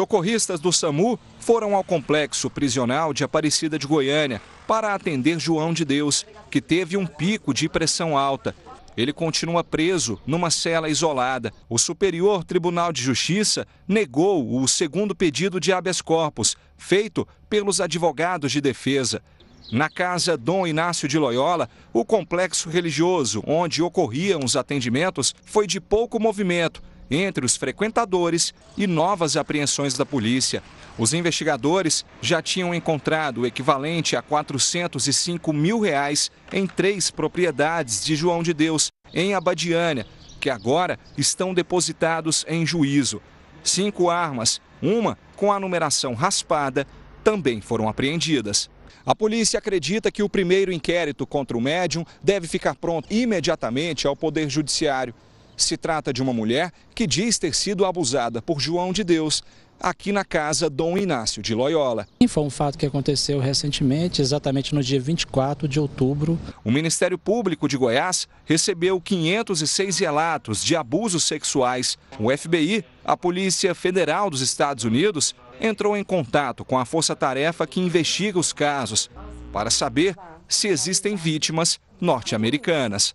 Socorristas do SAMU foram ao complexo prisional de Aparecida de Goiânia para atender João de Deus, que teve um pico de pressão alta. Ele continua preso numa cela isolada. O Superior Tribunal de Justiça negou o segundo pedido de habeas corpus, feito pelos advogados de defesa. Na casa Dom Inácio de Loyola, o complexo religioso onde ocorriam os atendimentos foi de pouco movimento entre os frequentadores e novas apreensões da polícia. Os investigadores já tinham encontrado o equivalente a 405 mil reais em três propriedades de João de Deus, em Abadiânia, que agora estão depositados em juízo. Cinco armas, uma com a numeração raspada, também foram apreendidas. A polícia acredita que o primeiro inquérito contra o médium deve ficar pronto imediatamente ao Poder Judiciário. Se trata de uma mulher que diz ter sido abusada por João de Deus, aqui na casa Dom Inácio de Loyola. Foi um fato que aconteceu recentemente, exatamente no dia 24 de outubro. O Ministério Público de Goiás recebeu 506 relatos de abusos sexuais. O FBI, a Polícia Federal dos Estados Unidos, entrou em contato com a força-tarefa que investiga os casos para saber se existem vítimas norte-americanas.